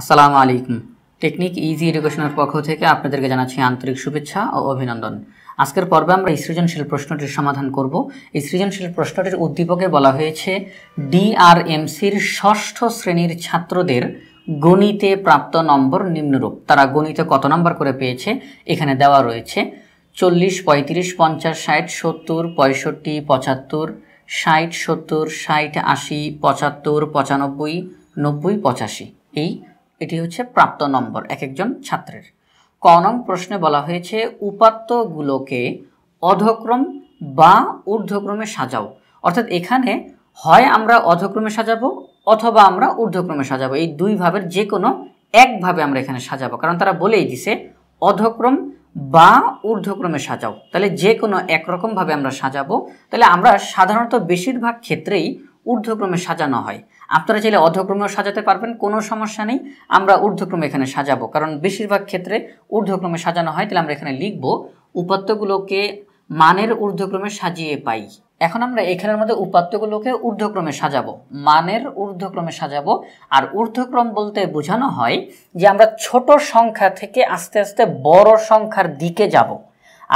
আসসালামু আলাইকুম technique easy এডুকেশনের পক্ষ থেকে আপনাদেরকে জানাচ্ছি আন্তরিক শুভেচ্ছা ও অভিনন্দন আজকের পর্বে আমরা সৃজনশীল প্রশ্নটির সমাধান করব এই সৃজনশীল প্রশ্নটির উদ্দীপকে বলা হয়েছে ডিআরএমসির ষষ্ঠ শ্রেণীর ছাত্রদের গণিতে প্রাপ্ত নম্বর নিম্নরূপ তারা গণিতে কত নম্বর করে পেয়েছে এখানে দেওয়া রয়েছে চল্লিশ পঁয়ত্রিশ পঞ্চাশ ষাট সত্তর পঁয়ষট্টি পঁচাত্তর ষাট সত্তর ষাট আশি পঁচাত্তর পঁচানব্বই নব্বই পঁচাশি এই এটি হচ্ছে প্রাপ্ত নম্বর এক একজন ছাত্রের ক নং প্রশ্নে বলা হয়েছে উপাত্তগুলোকে অধক্রম বা ঊর্ধ্বক্রমে সাজাও অর্থাৎ এখানে হয় আমরা অধক্রমে সাজাবো অথবা আমরা ঊর্ধ্বক্রমে সাজাবো এই দুই ভাবের যে কোনো একভাবে আমরা এখানে সাজাবো কারণ তারা বলেই দিছে অধক্রম বা ঊর্ধ্বক্রমে সাজাও তাহলে যে কোনো একরকমভাবে আমরা সাজাবো তাহলে আমরা সাধারণত বেশিরভাগ ক্ষেত্রেই ঊর্ধ্বক্রমে সাজানো হয় আপনারা চাইলে অধক্রমেও সাজাতে পারবেন কোনো সমস্যা নেই আমরা ঊর্ধ্বক্রমে এখানে সাজাবো কারণ বেশিরভাগ ক্ষেত্রে ঊর্ধ্বক্রমে সাজানো হয় তাহলে আমরা এখানে লিখব উপাত্তগুলোকে মানের ঊর্ধ্বক্রমে সাজিয়ে পাই এখন আমরা এখানের মধ্যে উপাত্তগুলোকে ঊর্ধ্বক্রমে সাজাবো মানের ঊর্ধ্বক্রমে সাজাবো আর ঊর্ধ্বক্রম বলতে বোঝানো হয় যে আমরা ছোট সংখ্যা থেকে আস্তে আস্তে বড় সংখ্যার দিকে যাবো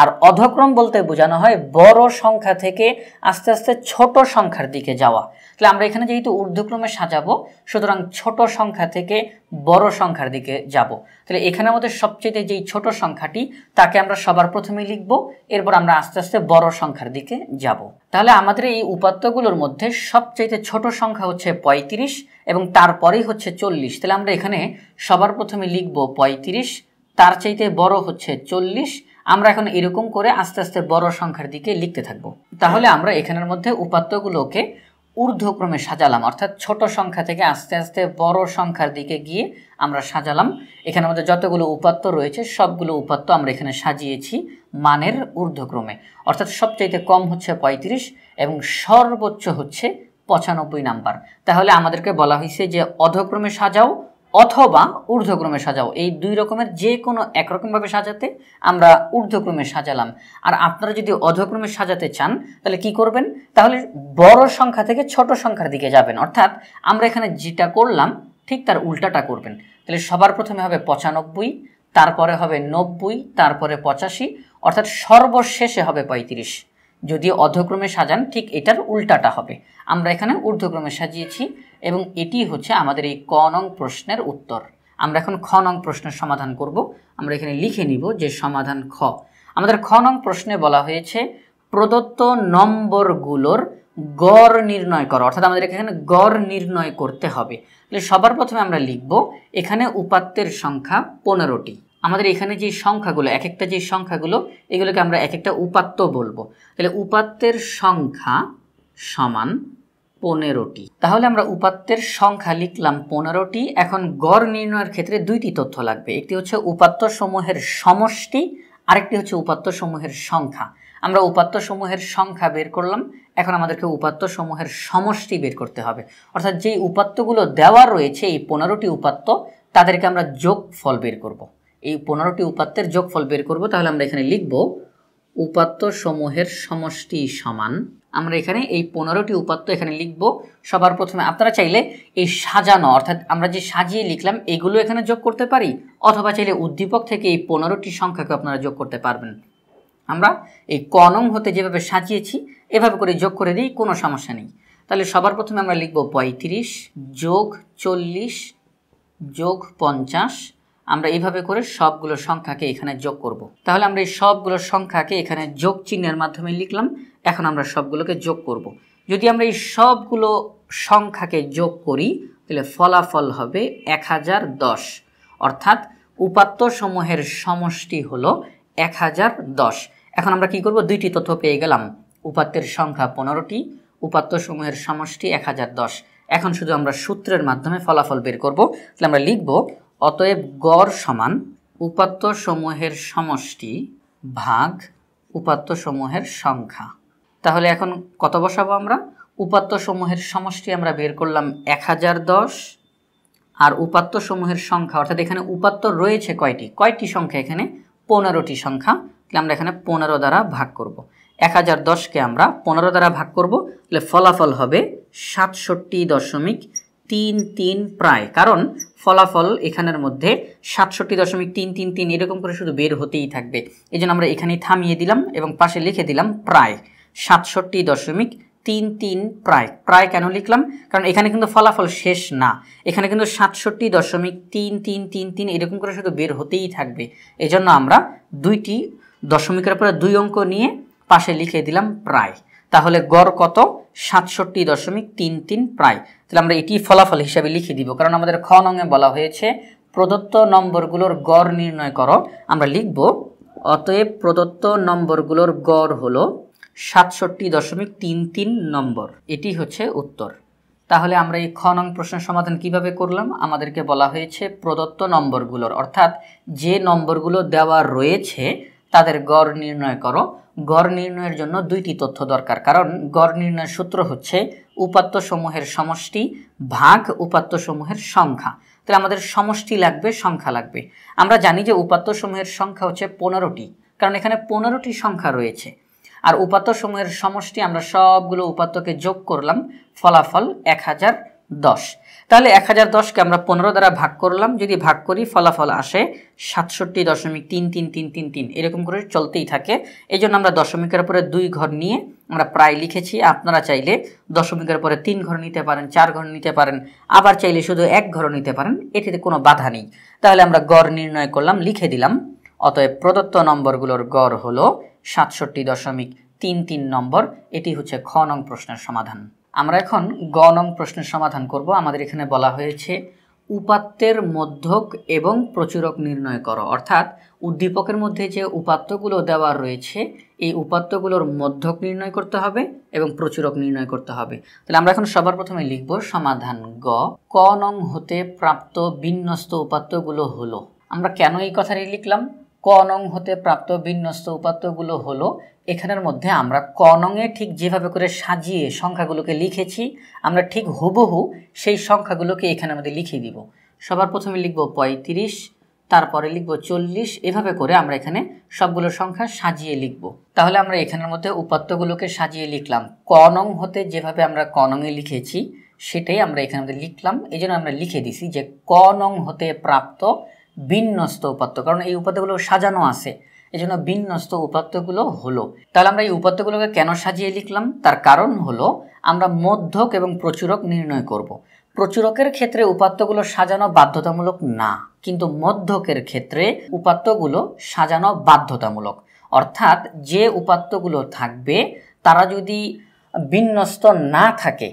আর অধক্রম বলতে বোঝানো হয় বড় সংখ্যা থেকে আস্তে আস্তে ছোট সংখ্যার দিকে যাওয়া তাহলে আমরা এখানে যেহেতু ঊর্ধ্বক্রমে সাজাবো সুতরাং ছোট সংখ্যা থেকে বড় সংখ্যার দিকে যাব তাহলে এখানে আমাদের সবচেয়ে যেই ছোট সংখ্যাটি তাকে আমরা সবার প্রথমে লিখব এরপর আমরা আস্তে আস্তে বড় সংখ্যার দিকে যাব তাহলে আমাদের এই উপাত্তগুলোর মধ্যে সবচেয়ে ছোট সংখ্যা হচ্ছে ৩৫ এবং তারপরেই হচ্ছে চল্লিশ তাহলে আমরা এখানে সবার প্রথমে লিখব ৩৫ তার চাইতে বড় হচ্ছে চল্লিশ আমরা এখন এরকম করে আস্তে আস্তে বড় সংখ্যার দিকে লিখতে থাকব তাহলে আমরা এখানের মধ্যে উপাত্তগুলোকে ঊর্ধ্বক্রমে সাজালাম অর্থাৎ ছোট সংখ্যা থেকে আস্তে আস্তে বড় সংখ্যার দিকে গিয়ে আমরা সাজালাম এখানে মধ্যে যতগুলো উপাত্ত রয়েছে সবগুলো উপাত্ত আমরা এখানে সাজিয়েছি মানের ঊর্ধ্বক্রমে অর্থাৎ সবচাইতে কম হচ্ছে ৩৫ এবং সর্বোচ্চ হচ্ছে পঁচানব্বই নাম্বার তাহলে আমাদেরকে বলা হয়েছে যে অধক্রমে সাজাও অথবা ঊর্ধ্বক্রমে সাজাও এই দুই রকমের যে কোনো একরকমভাবে সাজাতে আমরা ঊর্ধ্বক্রমে সাজালাম আর আপনারা যদি অধক্রমে সাজাতে চান তাহলে কি করবেন তাহলে বড় সংখ্যা থেকে ছোট সংখ্যার দিকে যাবেন অর্থাৎ আমরা এখানে যেটা করলাম ঠিক তার উল্টাটা করবেন তাহলে সবার প্রথমে হবে পঁচানব্বই তারপরে হবে নব্বই তারপরে পঁচাশি অর্থাৎ সর্বশেষে হবে পঁয়ত্রিশ যদি অধক্রমে সাজান ঠিক এটার উল্টাটা হবে আমরা এখানে ঊর্ধ্বক্রমে সাজিয়েছি এবং এটি হচ্ছে আমাদের এই ক নং প্রশ্নের উত্তর আমরা এখন খ নং প্রশ্নের সমাধান করব আমরা এখানে লিখে নিব যে সমাধান খ আমাদের খ নং প্রশ্নে বলা হয়েছে প্রদত্ত নম্বরগুলোর গড় নির্ণয় করা অর্থাৎ আমাদের এখানে গড় নির্ণয় করতে হবে তাহলে সবার প্রথমে আমরা লিখব এখানে উপাত্তের সংখ্যা পনেরোটি আমাদের এখানে যে সংখ্যাগুলো এক একটা যে সংখ্যাগুলো এগুলোকে আমরা এক একটা উপাত্ত বলবো তাহলে উপাত্তের সংখ্যা সমান পনেরোটি তাহলে আমরা উপাত্তের সংখ্যা লিখলাম পনেরোটি এখন গড় নির্ণয়ের ক্ষেত্রে দুইটি তথ্য লাগবে একটি হচ্ছে উপাত্ত সমূহের সমষ্টি আরেকটি হচ্ছে উপাত্ত সমূহের সংখ্যা আমরা উপাত্ত সমূহের সংখ্যা বের করলাম এখন আমাদেরকে উপাত্ত সমূহের সমষ্টি বের করতে হবে অর্থাৎ যেই উপাত্তগুলো দেওয়া রয়েছে এই পনেরোটি উপাত্ত তাদেরকে আমরা যোগ ফল বের করব। এই পনেরোটি উপাত্তের যোগ ফল বের করব তাহলে আমরা এখানে লিখব উপাত্ত সমূহের সমষ্টি সমান আমরা এখানে এই পনেরোটি উপাত্ত এখানে লিখব সবার প্রথমে আপনারা চাইলে এই সাজানো অর্থাৎ আমরা যে সাজিয়ে লিখলাম এগুলো এখানে যোগ করতে পারি অথবা চাইলে উদ্দীপক থেকে এই পনেরোটি সংখ্যাকে আপনারা যোগ করতে পারবেন আমরা এই কনম হতে যেভাবে সাজিয়েছি এভাবে করে যোগ করে দিই কোনো সমস্যা নেই তাহলে সবার প্রথমে আমরা লিখব পঁয়ত্রিশ যোগ চল্লিশ যোগ পঞ্চাশ আমরা এভাবে করে সবগুলো সংখ্যাকে এখানে যোগ করব। তাহলে আমরা এই সবগুলো সংখ্যাকে এখানে যোগ চিহ্নের মাধ্যমে লিখলাম এখন আমরা সবগুলোকে যোগ করব। যদি আমরা এই সবগুলো সংখ্যাকে যোগ করি তাহলে ফলাফল হবে এক হাজার দশ অর্থাৎ উপাত্ত সমূহের সমষ্টি হলো এক হাজার দশ এখন আমরা কি করব দুইটি তথ্য পেয়ে গেলাম উপাত্তের সংখ্যা পনেরোটি উপাত্ত সমূহের সমষ্টি এক হাজার দশ এখন শুধু আমরা সূত্রের মাধ্যমে ফলাফল বের করব তাহলে আমরা লিখব অতএব গড় সমান উপাত্তসমূহের সমষ্টি ভাগ উপাত্তসমূহের সংখ্যা তাহলে এখন কত বসাবো আমরা উপাত্তসমূহের সমষ্টি আমরা বের করলাম এক হাজার দশ আর উপাত্তসমূহের সংখ্যা অর্থাৎ এখানে উপাত্ত রয়েছে কয়টি কয়টি সংখ্যা এখানে পনেরোটি সংখ্যা তাহলে আমরা এখানে পনেরো দ্বারা ভাগ করব। এক হাজার দশকে আমরা পনেরো দ্বারা ভাগ করব তাহলে ফলাফল হবে সাতষট্টি দশমিক তিন তিন প্রায় কারণ ফলাফল এখানের মধ্যে সাতষট্টি দশমিক তিন তিন তিন এরকম করে শুধু বের হতেই থাকবে এই জন্য আমরা এখানেই থামিয়ে দিলাম এবং পাশে লিখে দিলাম প্রায় সাতষট্টি দশমিক তিন তিন প্রায় প্রায় কেন লিখলাম কারণ এখানে কিন্তু ফলাফল শেষ না এখানে কিন্তু সাতষট্টি দশমিক তিন তিন তিন তিন এরকম করে শুধু বের হতেই থাকবে এই জন্য আমরা দুইটি দশমিকের পরে দুই অঙ্ক নিয়ে পাশে লিখে দিলাম প্রায় তাহলে গড় কত সাতষট্টি দশমিক তিন তিন প্রায় তাহলে আমরা এটি ফলাফল হিসাবে লিখে দিব কারণ আমাদের খ নঙে বলা হয়েছে প্রদত্ত নম্বরগুলোর গড় নির্ণয় করো আমরা লিখব অতএব প্রদত্ত নম্বরগুলোর গড় হলো সাতষট্টি দশমিক তিন তিন নম্বর এটি হচ্ছে উত্তর তাহলে আমরা এই খ নং প্রশ্নের সমাধান কিভাবে করলাম আমাদেরকে বলা হয়েছে প্রদত্ত নম্বরগুলোর অর্থাৎ যে নম্বরগুলো দেওয়া রয়েছে তাদের গড় নির্ণয় করো গড় নির্ণয়ের জন্য দুইটি তথ্য দরকার কারণ গড় নির্ণয়ের সূত্র হচ্ছে উপাত্ত সমূহের সমষ্টি ভাগ উপাত্তসমূহের সংখ্যা তাহলে আমাদের সমষ্টি লাগবে সংখ্যা লাগবে আমরা জানি যে উপাত্ত সমূহের সংখ্যা হচ্ছে পনেরোটি কারণ এখানে পনেরোটি সংখ্যা রয়েছে আর উপাত্ত সমূহের সমষ্টি আমরা সবগুলো উপাত্তকে যোগ করলাম ফলাফল এক হাজার দশ তাহলে এক হাজার দশকে আমরা পনেরো দ্বারা ভাগ করলাম যদি ভাগ করি ফলাফল আসে সাতষট্টি দশমিক তিন তিন তিন তিন তিন এরকম করে চলতেই থাকে এই জন্য আমরা দশমিকের পরে দুই ঘর নিয়ে আমরা প্রায় লিখেছি আপনারা চাইলে দশমিকের পরে তিন ঘর নিতে পারেন চার ঘর নিতে পারেন আবার চাইলে শুধু এক ঘর নিতে পারেন এটিতে কোনো বাধা নেই তাহলে আমরা গড় নির্ণয় করলাম লিখে দিলাম অতএব প্রদত্ত নম্বরগুলোর গড় হলো সাতষট্টি দশমিক তিন তিন নম্বর এটি হচ্ছে খ নং প্রশ্নের সমাধান আমরা এখন গ নং প্রশ্নের সমাধান করব আমাদের এখানে বলা হয়েছে উপাত্তের মধ্যক এবং প্রচুরক নির্ণয় করো অর্থাৎ উদ্দীপকের মধ্যে যে উপাত্তগুলো দেওয়া রয়েছে এই উপাত্তগুলোর মধ্যক নির্ণয় করতে হবে এবং প্রচুরক নির্ণয় করতে হবে তাহলে আমরা এখন সবার প্রথমে লিখব সমাধান গ ক নং হতে প্রাপ্ত বিন্যস্ত উপাত্তগুলো হলো আমরা কেন এই কথাটি লিখলাম ক নং হতে প্রাপ্ত বিন্যস্ত উপাত্তগুলো হলো এখানের মধ্যে আমরা ক ঠিক যেভাবে করে সাজিয়ে সংখ্যাগুলোকে লিখেছি আমরা ঠিক হুবহু সেই সংখ্যাগুলোকে এখানে আমাদের লিখে দিব সবার প্রথমে লিখব পঁয়ত্রিশ তারপরে লিখব চল্লিশ এভাবে করে আমরা এখানে সবগুলো সংখ্যা সাজিয়ে লিখব তাহলে আমরা এখানের মধ্যে উপাত্তগুলোকে সাজিয়ে লিখলাম ক নং হতে যেভাবে আমরা ক লিখেছি সেটাই আমরা এখানে লিখলাম এই আমরা লিখে দিছি যে ক নং হতে প্রাপ্ত বিন্যস্ত উপাত্ত কারণ এই উপাত্তগুলো সাজানো আছে এই জন্য বিন্যস্ত উপাত্তগুলো হলো তাহলে আমরা এই উপাত্তগুলোকে কেন সাজিয়ে লিখলাম তার কারণ হলো আমরা মধ্যক এবং প্রচুরক নির্ণয় করব। প্রচুরকের ক্ষেত্রে উপাত্তগুলো সাজানো বাধ্যতামূলক না কিন্তু মধ্যকের ক্ষেত্রে উপাত্তগুলো সাজানো বাধ্যতামূলক অর্থাৎ যে উপাত্তগুলো থাকবে তারা যদি বিন্যস্ত না থাকে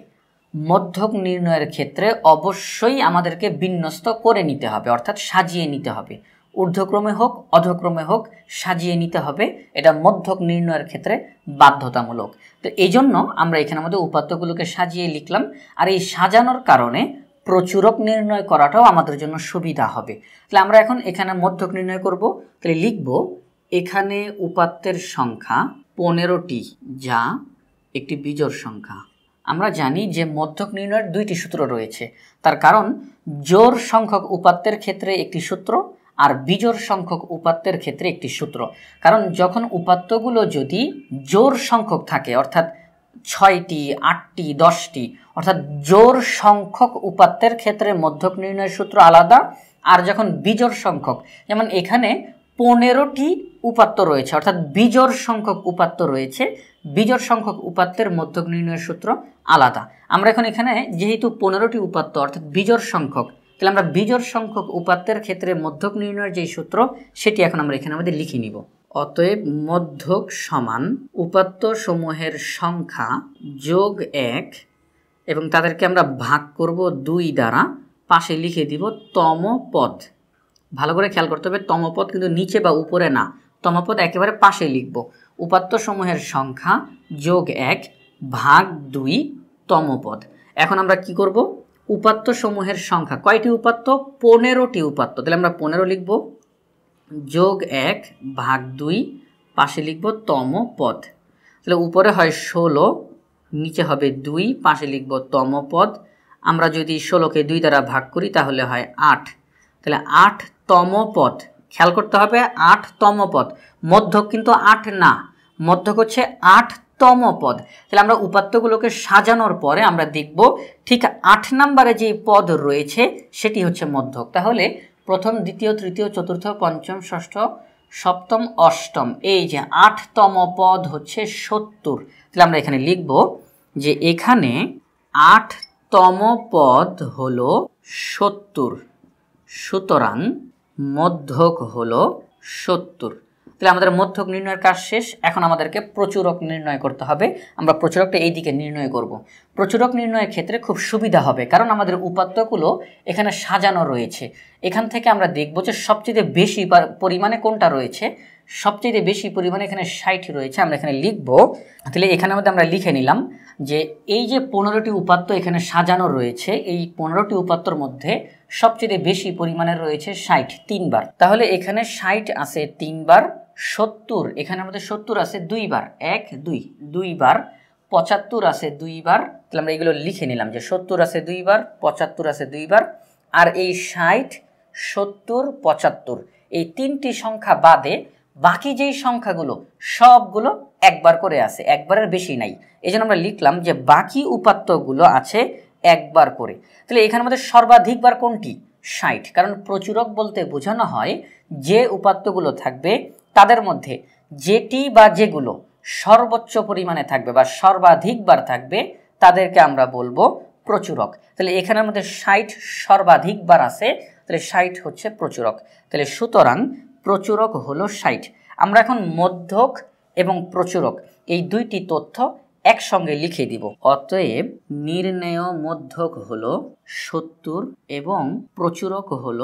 মধ্যক নির্ণয়ের ক্ষেত্রে অবশ্যই আমাদেরকে বিন্যস্ত করে নিতে হবে অর্থাৎ সাজিয়ে নিতে হবে ঊর্ধ্বক্রমে হোক অধক্রমে হোক সাজিয়ে নিতে হবে এটা মধ্যক নির্ণয়ের ক্ষেত্রে বাধ্যতামূলক তো এই জন্য আমরা এখানে আমাদের উপাত্তগুলোকে সাজিয়ে লিখলাম আর এই সাজানোর কারণে প্রচুরক নির্ণয় করাটাও আমাদের জন্য সুবিধা হবে তাহলে আমরা এখন এখানে মধ্যক নির্ণয় করব তাহলে লিখব এখানে উপাত্তের সংখ্যা পনেরোটি যা একটি বিজোর সংখ্যা আমরা জানি যে মধ্যক নির্ণয়ের দুইটি সূত্র রয়েছে তার কারণ জোর সংখ্যক উপাত্তের ক্ষেত্রে একটি সূত্র আর বিজোর সংখ্যক উপাত্তের ক্ষেত্রে একটি সূত্র কারণ যখন উপাত্তগুলো যদি জোর সংখ্যক থাকে অর্থাৎ ছয়টি আটটি দশটি অর্থাৎ জোর সংখ্যক উপাত্তের ক্ষেত্রে মধ্যক নির্ণয়ের সূত্র আলাদা আর যখন বিজোর সংখ্যক যেমন এখানে পনেরোটি উপাত্ত রয়েছে অর্থাৎ বিজর সংখ্যক উপাত্ত রয়েছে বিজর সংখ্যক উপাত্তের মধ্যক নির্ণয়ের সূত্র আলাদা আমরা এখন এখানে যেহেতু পনেরোটি উপাত্ত অর্থাৎ বিজর সংখ্যক তাহলে আমরা বিজর সংখ্যক উপাত্তের ক্ষেত্রে মধ্যক নির্ণয়ের যে সূত্র সেটি এখন আমরা এখানে আমাদের লিখে নিব অতএব মধ্যক সমান উপাত্ত সমূহের সংখ্যা যোগ এক এবং তাদেরকে আমরা ভাগ করব দুই দ্বারা পাশে লিখে দিব তম পদ ভালো করে খেয়াল করতে হবে তমপদ কিন্তু নিচে বা উপরে না তমপদ একেবারে পাশে লিখব উপাত্ত সমূহের সংখ্যা যোগ এক ভাগ দুই তমপদ এখন আমরা কি করব সমূহের সংখ্যা কয়টি উপাত্ত পনেরোটি উপাত্ত তাহলে আমরা পনেরো লিখব যোগ এক ভাগ দুই পাশে লিখব তম পদ তাহলে উপরে হয় ষোলো নিচে হবে দুই পাশে লিখব তম পদ আমরা যদি ষোলোকে দুই দ্বারা ভাগ করি তাহলে হয় আট তাহলে আট তম পদ খেয়াল করতে হবে আটতম পদ মধ্যক কিন্তু আট না মধ্যক হচ্ছে আটতম পদ তাহলে আমরা উপাত্তগুলোকে সাজানোর পরে আমরা দেখব ঠিক আট নাম্বারে যে পদ রয়েছে সেটি হচ্ছে মধ্যক তাহলে প্রথম দ্বিতীয় তৃতীয় চতুর্থ পঞ্চম ষষ্ঠ সপ্তম অষ্টম এই যে আটতম পদ হচ্ছে সত্তর তাহলে আমরা এখানে লিখব যে এখানে আটতম পদ হল সত্তর সুতরাং মধ্যক হলো সত্তর তাহলে আমাদের মধ্যক নির্ণয়ের কাজ শেষ এখন আমাদেরকে প্রচুরক নির্ণয় করতে হবে আমরা প্রচুরকটা এই দিকে নির্ণয় করব। প্রচুরক নির্ণয়ের ক্ষেত্রে খুব সুবিধা হবে কারণ আমাদের উপাত্তগুলো এখানে সাজানো রয়েছে এখান থেকে আমরা দেখব যে সবচেয়ে বেশি পরিমাণে কোনটা রয়েছে সবচেয়ে বেশি পরিমাণে এখানে ষাট রয়েছে আমরা এখানে লিখব তাহলে এখানের মধ্যে আমরা লিখে নিলাম যে এই যে পনেরোটি উপাত্ত এখানে সাজানো রয়েছে এই পনেরোটি উপাত্তর মধ্যে সবচেয়ে বেশি পরিমাণে রয়েছে ষাট তিনবার তাহলে এখানে ষাট আছে তিনবার সত্তর এখানের মধ্যে সত্তর আছে দুইবার এক দুই দুইবার পঁচাত্তর আছে দুইবার তাহলে আমরা এগুলো লিখে নিলাম যে সত্তর আছে দুইবার পঁচাত্তর আছে দুইবার আর এই ষাট সত্তর পঁচাত্তর এই তিনটি সংখ্যা বাদে বাকি যেই সংখ্যাগুলো সবগুলো একবার করে আছে একবারের বেশি নাই এই জন্য আমরা লিখলাম যে বাকি উপাত্তগুলো আছে একবার করে তাহলে এখানের মধ্যে সর্বাধিকবার কোনটি ষাট কারণ প্রচুরক বলতে বোঝানো হয় যে উপাত্তগুলো থাকবে তাদের মধ্যে যেটি বা যেগুলো সর্বোচ্চ পরিমাণে থাকবে বা সর্বাধিকবার থাকবে তাদেরকে আমরা বলবো প্রচুরক তাহলে এখানের মধ্যে ষাট সর্বাধিকবার আছে তাহলে ষাট হচ্ছে প্রচুরক তাহলে সুতরাং প্রচুরক হলো ষাট আমরা এখন মধ্যক এবং প্রচুরক এই দুইটি তথ্য একসঙ্গে লিখে দিব অতএব নির্ণেয় মধ্যক হল সত্তর এবং প্রচুরক হল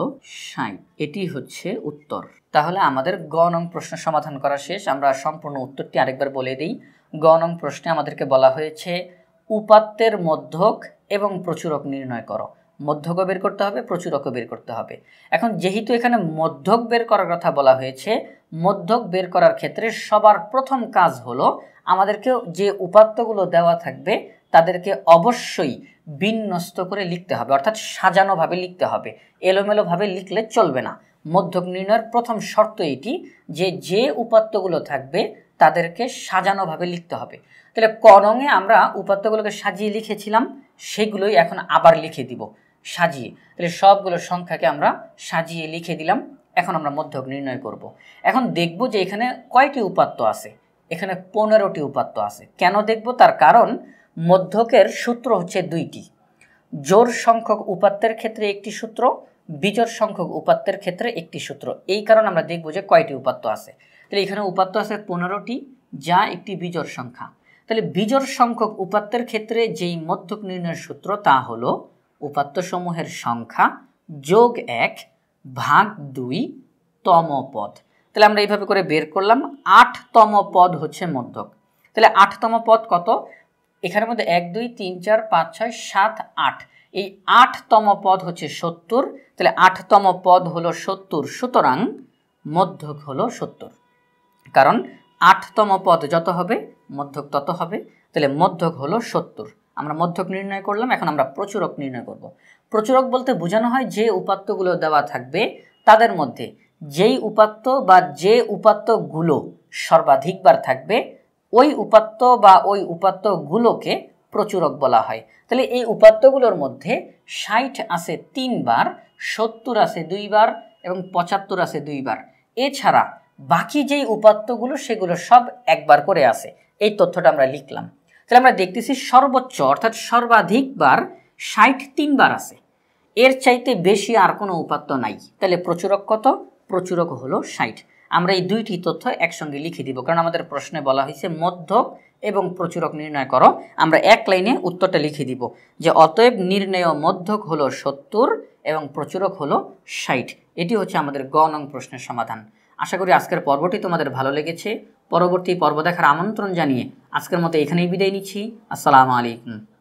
ষাট এটি হচ্ছে উত্তর তাহলে আমাদের গ নং প্রশ্ন সমাধান করা শেষ আমরা সম্পূর্ণ উত্তরটি আরেকবার বলে দিই গ নং প্রশ্নে আমাদেরকে বলা হয়েছে উপাত্তের মধ্যক এবং প্রচুরক নির্ণয় করো মধ্যক বের করতে হবে প্রচুরক বের করতে হবে এখন যেহেতু এখানে মধ্যক বের করার কথা বলা হয়েছে মধ্যক বের করার ক্ষেত্রে সবার প্রথম কাজ হলো আমাদেরকে যে উপাত্তগুলো দেওয়া থাকবে তাদেরকে অবশ্যই বিন্যস্ত করে লিখতে হবে অর্থাৎ সাজানোভাবে লিখতে হবে এলোমেলোভাবে লিখলে চলবে না মধ্যক নির্ণয়ের প্রথম শর্ত এটি যে যে উপাত্তগুলো থাকবে তাদেরকে সাজানোভাবে লিখতে হবে তাহলে করঙে আমরা উপাত্তগুলোকে সাজিয়ে লিখেছিলাম সেগুলোই এখন আবার লিখে দিব সাজিয়ে তাহলে সবগুলো সংখ্যাকে আমরা সাজিয়ে লিখে দিলাম এখন আমরা মধ্যক নির্ণয় করব। এখন দেখব যে এখানে কয়টি উপাত্ত আছে এখানে পনেরোটি উপাত্ত আছে কেন দেখব তার কারণ মধ্যকের সূত্র হচ্ছে দুইটি জোর সংখ্যক উপাত্তের ক্ষেত্রে একটি সূত্র বিজোর সংখ্যক উপাত্তের ক্ষেত্রে একটি সূত্র এই কারণে আমরা দেখব যে কয়টি উপাত্ত আছে তাহলে এখানে উপাত্ত আছে পনেরোটি যা একটি বিজোর সংখ্যা তাহলে বিজোর সংখ্যক উপাত্তের ক্ষেত্রে যেই মধ্যক নির্ণয়ের সূত্র তা হলো উপাত্তসমূহের সংখ্যা যোগ এক ভাগ দুই তম পদ তাহলে আমরা এইভাবে করে বের করলাম আটতম পদ হচ্ছে মধ্যক তাহলে আটতম পদ কত এখানে মধ্যে এক দুই তিন চার পাঁচ ছয় সাত আট এই আটতম পদ হচ্ছে সত্তর তাহলে আটতম পদ হলো সত্তর সুতরাং মধ্যক হলো সত্তর কারণ আটতম পদ যত হবে মধ্যক তত হবে তাহলে মধ্যক হলো সত্তর আমরা মধ্যক নির্ণয় করলাম এখন আমরা প্রচুরক নির্ণয় করব। প্রচুরক বলতে বোঝানো হয় যে উপাত্তগুলো দেওয়া থাকবে তাদের মধ্যে যেই উপাত্ত বা যে উপাত্তগুলো সর্বাধিকবার থাকবে ওই উপাত্ত বা ওই উপাত্তগুলোকে প্রচুরক বলা হয় তাহলে এই উপাত্তগুলোর মধ্যে ষাট আছে তিনবার সত্তর আছে দুইবার এবং পঁচাত্তর আছে দুইবার এছাড়া বাকি যেই উপাত্তগুলো সেগুলো সব একবার করে আছে এই তথ্যটা আমরা লিখলাম তাহলে আমরা দেখতেছি সর্বোচ্চ অর্থাৎ সর্বাধিকবার ষাট তিনবার আছে এর চাইতে বেশি আর কোনো উপাত্ত নাই তাহলে প্রচুরক কত প্রচুরক হলো ষাট আমরা এই দুইটি তথ্য একসঙ্গে লিখে দিব কারণ আমাদের প্রশ্নে বলা হয়েছে মধ্যক এবং প্রচুরক নির্ণয় করো আমরা এক লাইনে উত্তরটা লিখে দিব যে অতএব নির্ণয় মধ্যক হলো সত্তর এবং প্রচুরক হলো ষাট এটি হচ্ছে আমাদের গ নং প্রশ্নের সমাধান আশা করি আজকের পর্বটি তোমাদের ভালো লেগেছে পরবর্তী পর্ব দেখার আমন্ত্রণ জানিয়ে আজকের মতো এখানেই বিদায় নিচ্ছি আসসালামু আলাইকুম